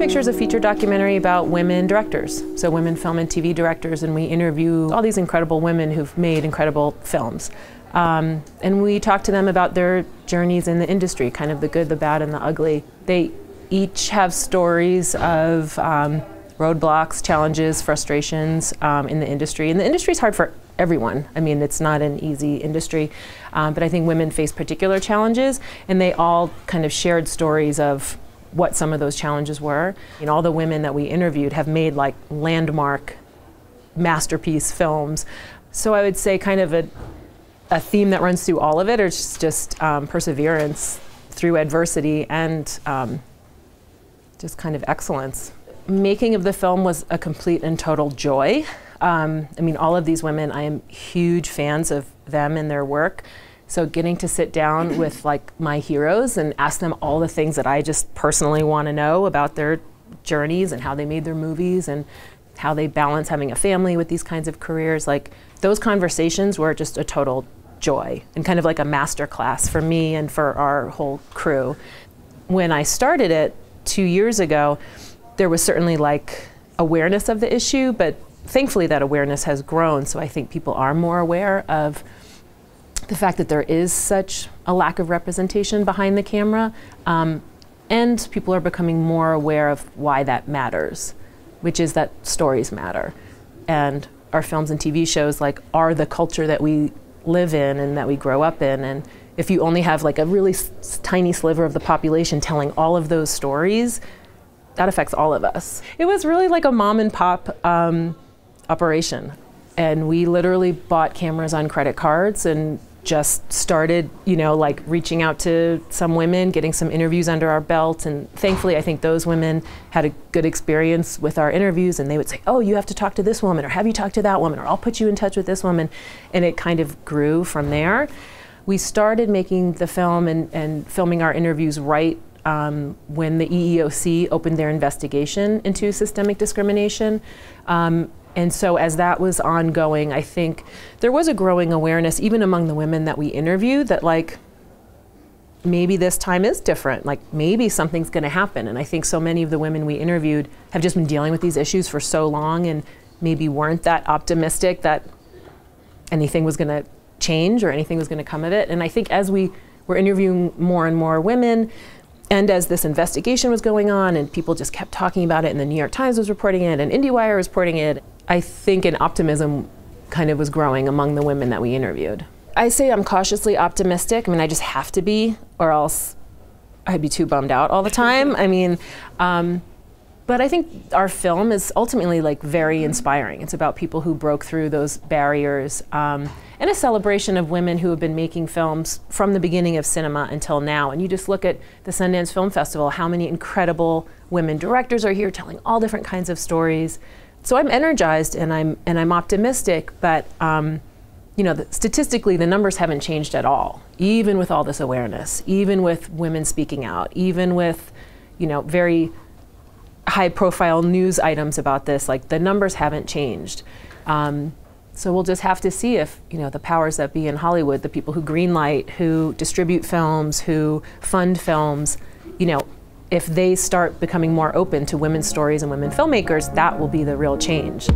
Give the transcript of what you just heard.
Picture is a feature documentary about women directors, so women film and TV directors, and we interview all these incredible women who've made incredible films. Um, and we talk to them about their journeys in the industry, kind of the good, the bad, and the ugly. They each have stories of um, roadblocks, challenges, frustrations um, in the industry. And the industry is hard for everyone. I mean, it's not an easy industry, um, but I think women face particular challenges, and they all kind of shared stories of what some of those challenges were. And all the women that we interviewed have made like landmark masterpiece films. So I would say kind of a, a theme that runs through all of it is just um, perseverance through adversity and um, just kind of excellence. Making of the film was a complete and total joy. Um, I mean, all of these women, I am huge fans of them and their work. So getting to sit down with like my heroes and ask them all the things that I just personally want to know about their journeys and how they made their movies and how they balance having a family with these kinds of careers. Like those conversations were just a total joy and kind of like a master class for me and for our whole crew. When I started it two years ago, there was certainly like awareness of the issue, but thankfully that awareness has grown. So I think people are more aware of the fact that there is such a lack of representation behind the camera, um, and people are becoming more aware of why that matters, which is that stories matter. And our films and TV shows like are the culture that we live in and that we grow up in and if you only have like a really tiny sliver of the population telling all of those stories, that affects all of us. It was really like a mom and pop um, operation. And we literally bought cameras on credit cards and just started, you know, like reaching out to some women, getting some interviews under our belt. And thankfully, I think those women had a good experience with our interviews and they would say, oh, you have to talk to this woman, or have you talked to that woman, or I'll put you in touch with this woman. And it kind of grew from there. We started making the film and, and filming our interviews right um, when the EEOC opened their investigation into systemic discrimination. Um, and so, as that was ongoing, I think there was a growing awareness, even among the women that we interviewed, that like maybe this time is different. Like maybe something's going to happen. And I think so many of the women we interviewed have just been dealing with these issues for so long and maybe weren't that optimistic that anything was going to change or anything was going to come of it. And I think as we were interviewing more and more women, and as this investigation was going on, and people just kept talking about it, and the New York Times was reporting it, and IndieWire was reporting it, I think an optimism kind of was growing among the women that we interviewed. I say I'm cautiously optimistic. I mean, I just have to be, or else I'd be too bummed out all the time. I mean, um, but I think our film is ultimately like very inspiring. It's about people who broke through those barriers um, and a celebration of women who have been making films from the beginning of cinema until now. And you just look at the Sundance Film Festival, how many incredible women directors are here telling all different kinds of stories so I'm energized and I'm and I'm optimistic, but um, you know, the, statistically, the numbers haven't changed at all, even with all this awareness, even with women speaking out, even with you know very high-profile news items about this. Like the numbers haven't changed. Um, so we'll just have to see if you know the powers that be in Hollywood, the people who greenlight, who distribute films, who fund films, you know, if they start becoming more open to women's stories and women filmmakers, that will be the real change.